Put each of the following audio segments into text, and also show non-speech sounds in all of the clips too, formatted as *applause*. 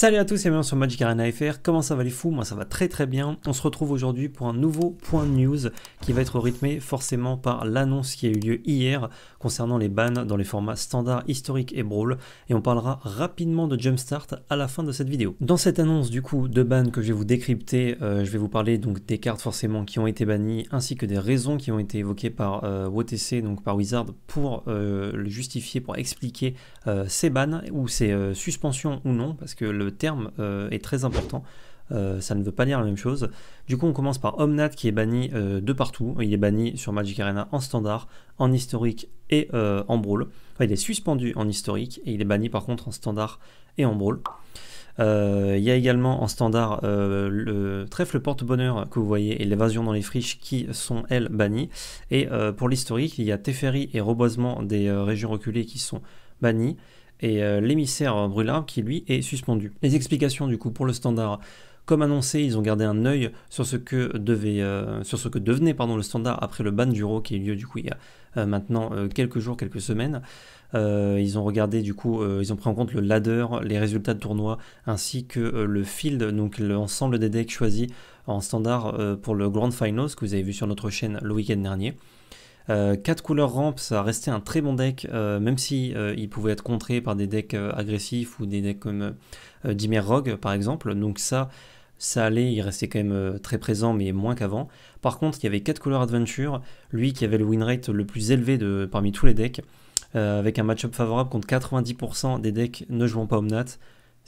Salut à tous et bienvenue sur Magic Arena FR, comment ça va les fous Moi ça va très très bien, on se retrouve aujourd'hui pour un nouveau point de news qui va être rythmé forcément par l'annonce qui a eu lieu hier concernant les bans dans les formats standard, historique et brawl et on parlera rapidement de Jumpstart à la fin de cette vidéo. Dans cette annonce du coup de ban que je vais vous décrypter, euh, je vais vous parler donc des cartes forcément qui ont été bannies ainsi que des raisons qui ont été évoquées par euh, WTC, donc par Wizard pour euh, le justifier, pour expliquer ces bans ou ces suspensions ou non parce que le terme euh, est très important. Euh, ça ne veut pas dire la même chose. Du coup, on commence par Omnat qui est banni euh, de partout. Il est banni sur Magic Arena en standard, en historique et en brawl. il est suspendu en historique et il est banni par contre en standard et en brawl. il y a également en standard le trèfle porte-bonheur que vous voyez et l'évasion dans les friches qui sont elles bannies. Et pour l'historique, il y a Teferi et reboisement des régions reculées qui sont bannies et euh, l'émissaire Brûlard qui lui est suspendu. Les explications du coup pour le standard comme annoncé, ils ont gardé un œil sur ce que, devait, euh, sur ce que devenait pardon, le standard après le ban d'Uro qui a eu lieu du coup il y a euh, maintenant quelques jours, quelques semaines. ils ont regardé du coup, ils ont pris en compte le ladder, les résultats de tournoi ainsi que le field, donc l'ensemble des decks choisis en standard pour le Grand Finals que vous avez vu sur notre chaîne le week-end dernier. 4 euh, couleurs rampes ça restait un très bon deck, euh, même si euh, il pouvait être contré par des decks agressifs ou des decks comme Dimir Rogue par exemple. Donc ça, ça allait, il restait quand même très présent, mais moins qu'avant. Par contre, il y avait 4 couleurs Adventure, lui qui avait le win rate le plus élevé de, parmi tous les decks, avec un match-up favorable contre 90% des decks ne jouant pas Omnat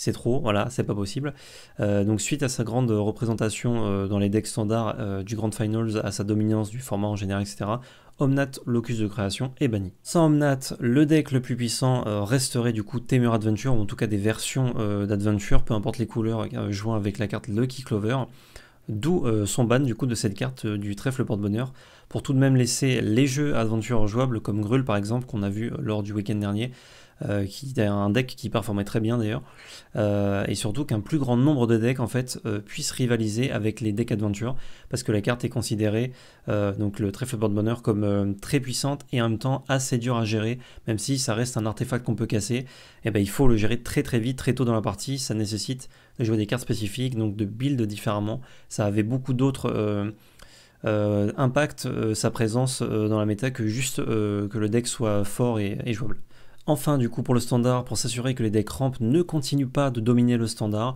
c'est trop, voilà, c'est pas possible. Euh, donc suite à sa grande représentation euh, dans les decks standards euh, du Grand Finals, à sa dominance du format en général, etc., Omnat, locus de création, est banni. Sans Omnat, le deck le plus puissant resterait du coup Temur Adventure, ou en tout cas des versions d'Adventure, peu importe les couleurs, jouant avec la carte Lucky Clover, d'où son ban du coup de cette carte du trèfle porte-bonheur, pour tout de même laisser les jeux aventure jouables comme Grul par exemple qu'on a vu lors du week-end dernier, euh, qui est un deck qui performait très bien d'ailleurs, euh, et surtout qu'un plus grand nombre de decks en fait euh, puissent rivaliser avec les decks adventure, parce que la carte est considérée, donc le trèfle Board bonheur, comme très puissante et en même temps assez dure à gérer, même si ça reste un artefact qu'on peut casser, et eh ben il faut le gérer très très vite, très tôt dans la partie, ça nécessite de jouer des cartes spécifiques, donc de build différemment, ça avait beaucoup d'autres Impact euh, impacte euh, sa présence euh, dans la méta que juste que le deck soit fort et, jouable. Enfin, du coup, pour le standard, pour s'assurer que les decks ramp ne continuent pas de dominer le standard,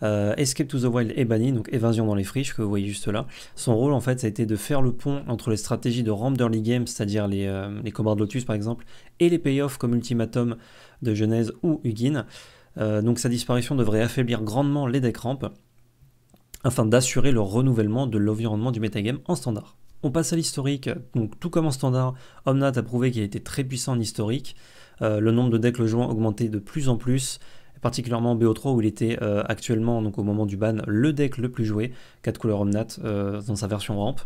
Escape to the Wild est banni, donc évasion dans les friches que vous voyez juste là. Son rôle, en fait, ça a été de faire le pont entre les stratégies de ramp d'early game, c'est-à-dire les, les de Lotus par exemple, et les payoffs comme Ultimatum de Genèse ou Hugin. donc sa disparition devrait affaiblir grandement les decks ramp afin d'assurer le renouvellement de l'environnement du metagame en standard. On passe à l'historique, donc tout comme en standard, Omnat a prouvé qu'il était très puissant en historique, euh, le nombre de decks le jouant augmentait de plus en plus, particulièrement en BO3 où il était euh, actuellement, donc au moment du ban, le deck le plus joué, 4 couleurs Omnat euh, dans sa version ramp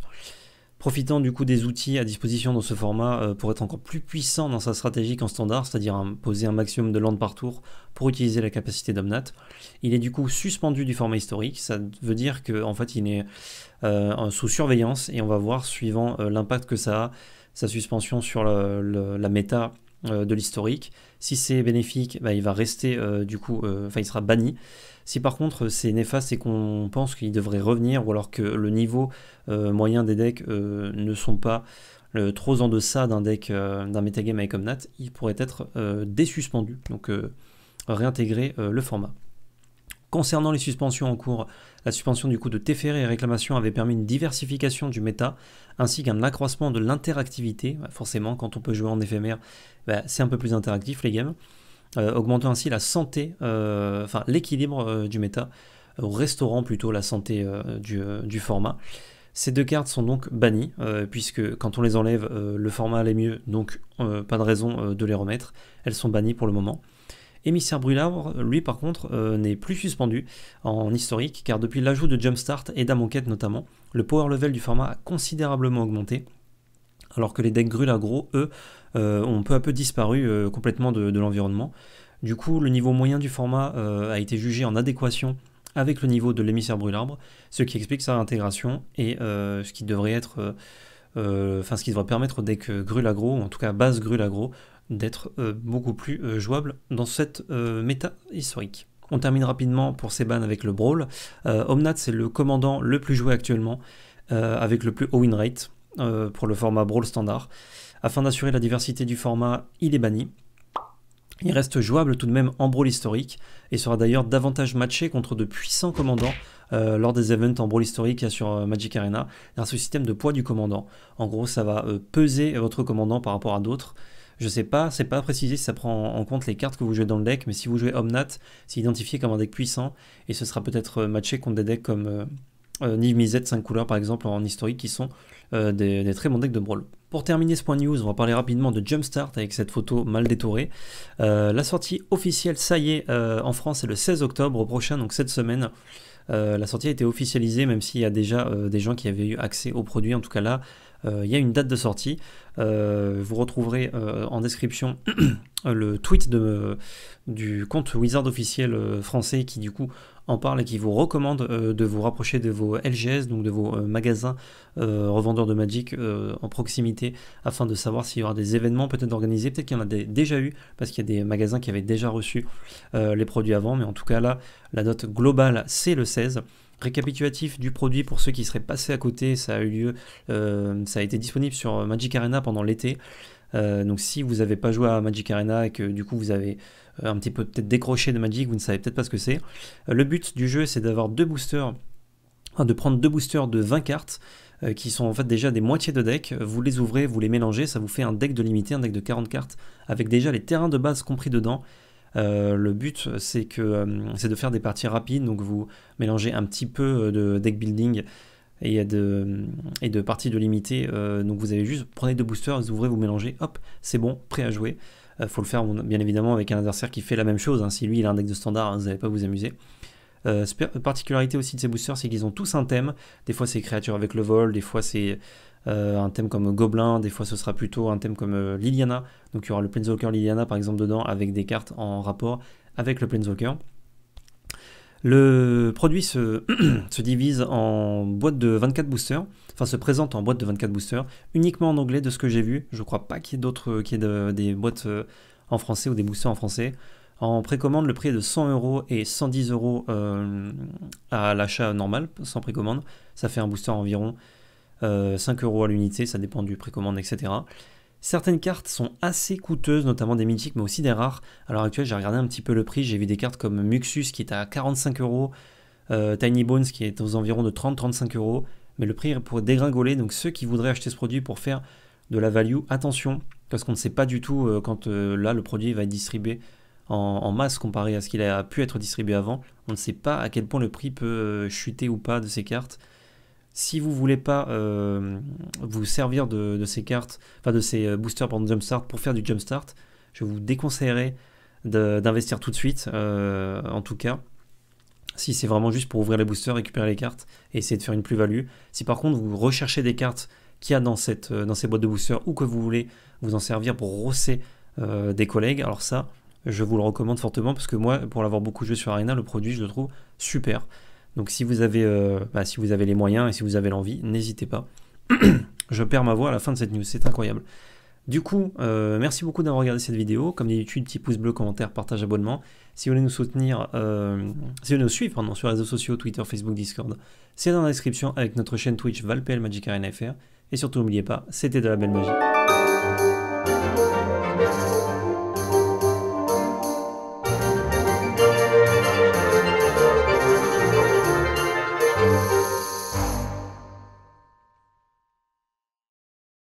profitant du coup des outils à disposition dans ce format euh, pour être encore plus puissant dans sa stratégie qu'en standard, c'est-à-dire poser un maximum de land par tour pour utiliser la capacité d'Omnat. Il est du coup suspendu du format historique, ça veut dire qu'en en fait il est euh, sous surveillance et on va voir suivant euh, l'impact que ça a, sa suspension sur la méta euh, de l'historique. Si c'est bénéfique, bah, il va rester euh, du coup, euh, enfin il sera banni. Si par contre c'est néfaste et qu'on pense qu'il devrait revenir, ou alors que le niveau moyen des decks ne sont pas trop en deçà d'un deck d'un metagame avec Omnat, il pourrait être désuspendu, donc réintégrer le format. Concernant les suspensions en cours, la suspension du coup de Teferi et réclamation avait permis une diversification du méta ainsi qu'un accroissement de l'interactivité. Bah, forcément, quand on peut jouer en éphémère, bah, c'est un peu plus interactif les games, euh, augmentant ainsi la santé, euh, enfin l'équilibre euh, du méta, restaurant plutôt la santé du, du, format. Ces deux cartes sont donc bannies, puisque quand on les enlève, le format allait mieux, donc pas de raison de les remettre. Elles sont bannies pour le moment. Émissaire Brûle-Arbre, lui par contre, euh, n'est plus suspendu en historique, car depuis l'ajout de Jumpstart et d'Amonquette notamment, le power level du format a considérablement augmenté, alors que les decks Grulagro eux, euh, ont peu à peu disparu euh, complètement de, l'environnement. Du coup, le niveau moyen du format a été jugé en adéquation avec le niveau de l'émissaire Brûlarbre, ce qui explique sa réintégration et ce qui devrait être enfin ce qui permettre aux decks Grulagro en tout cas base Grulagro d'être euh, beaucoup plus euh, jouable dans cette euh, méta historique. On termine rapidement pour ces bans avec le Brawl. Omnat, c'est le commandant le plus joué actuellement, avec le plus haut win rate pour le format Brawl standard. Afin d'assurer la diversité du format, il est banni. Il reste jouable tout de même en Brawl historique et sera d'ailleurs davantage matché contre de puissants commandants lors des events en Brawl historique sur Magic Arena grâce au système de poids du commandant. En gros, ça va peser votre commandant par rapport à d'autres je sais pas, c'est pas précisé si ça prend en compte les cartes que vous jouez dans le deck, mais si vous jouez Omnat, c'est identifié comme un deck puissant et ce sera peut-être euh, matché contre des decks comme euh, euh, 5 couleurs par exemple en historique qui sont euh, des, très bons decks de brawl. Pour terminer ce point news, on va parler rapidement de Jumpstart avec cette photo mal détourée. Euh, la sortie officielle, ça y est, en France, c'est le 16 octobre prochain, donc cette semaine. la sortie a été officialisée, même s'il y a déjà des gens qui avaient eu accès au produit. En tout cas là, il euh, y a une date de sortie. Euh, vous retrouverez euh, en description *clears throat* le tweet du compte Wizard officiel français qui du coup en parle et qui vous recommande de vous rapprocher de vos LGS, donc de vos magasins revendeurs de Magic en proximité, afin de savoir s'il y aura des événements peut-être organisés, peut-être qu'il y en a déjà eu, parce qu'il y a des magasins qui avaient déjà reçu les produits avant, mais en tout cas là, la note globale c'est le 16. Récapitulatif du produit pour ceux qui seraient passés à côté, ça a eu lieu, euh, ça a été disponible sur euh, Magic Arena pendant l'été. Euh, donc si vous n'avez pas joué à Magic Arena et que du coup vous avez un petit peu peut-être décroché de Magic, vous ne savez peut-être pas ce que c'est. le but du jeu c'est d'avoir deux boosters, de prendre deux boosters de 20 cartes qui sont en fait déjà des moitiés de deck, vous les ouvrez, vous les mélangez, ça vous fait un deck de limité, un deck de 40 cartes, avec déjà les terrains de base compris dedans, euh, le but, c'est que euh, c'est de faire des parties rapides, donc vous mélangez un petit peu euh, de deck building et de, et de parties de limité. donc vous avez juste, prenez deux boosters, vous ouvrez, vous mélangez, hop, c'est bon, prêt à jouer. Il faut le faire bien évidemment avec un adversaire qui fait la même chose. Hein. Si lui il a un deck de standard, vous n'allez pas vous amuser. particularité aussi de ces boosters, c'est qu'ils ont tous un thème. Des fois c'est créatures avec le vol, des fois c'est euh, un thème comme Goblin, des fois ce sera plutôt un thème comme euh, Liliana. Donc il y aura le Planeswalker Liliana par exemple dedans avec des cartes en rapport avec le Planeswalker. Le produit se, *clears throat* divise en boîte de 24 boosters, enfin se présente en boîte de 24 boosters, uniquement en anglais de ce que j'ai vu. Je crois pas qu'il y ait d'autres, euh, qu'il y des boîtes en français ou des boosters en français. En précommande, le prix est de 100 euros et 110 euros à l'achat normal, sans précommande. Ça fait un booster environ 5€ euh, 5 euros à l'unité, ça dépend du précommande, etc. Certaines cartes sont assez coûteuses, notamment des mythiques, mais aussi des rares. À l'heure actuelle, j'ai regardé un petit peu le prix, j'ai vu des cartes comme Muxus qui est à 45 euros, euh, Tiny Bones qui est aux environs de 30-35 euros, mais le prix pourrait dégringoler, donc ceux qui voudraient acheter ce produit pour faire de la value, attention, parce qu'on ne sait pas du tout euh, quand là le produit va être distribué en, masse comparé à ce qu'il a pu être distribué avant. On ne sait pas à quel point le prix peut chuter ou pas de ces cartes. Si vous voulez pas euh, vous servir de, ces cartes, enfin de ces euh, boosters pour jumpstart pour faire du jumpstart, je vous déconseillerais d'investir tout de suite, euh, en tout cas. Si c'est vraiment juste pour ouvrir les boosters, récupérer les cartes et essayer de faire une plus-value. Si par contre vous recherchez des cartes qu'il y a dans, cette, dans ces boîtes de boosters ou que vous voulez vous en servir pour rosser des collègues, alors ça, je vous le recommande fortement parce que moi, pour l'avoir beaucoup joué sur Arena, le produit, je le trouve super. Donc si vous avez, euh, bah, si vous avez les moyens et si vous avez l'envie, n'hésitez pas. *clears throat* je perds ma voix à la fin de cette news, c'est incroyable. Du coup, euh, merci beaucoup d'avoir regardé cette vidéo. Comme d'habitude, petit pouce bleu, commentaire, partage, abonnement. Si vous voulez nous soutenir, euh, si vous voulez nous suivre sur les réseaux sociaux, Twitter, Facebook, Discord, c'est dans la description avec notre chaîne Twitch Valpel Magic Arena FR. Et surtout, n'oubliez pas, c'était de la belle magie.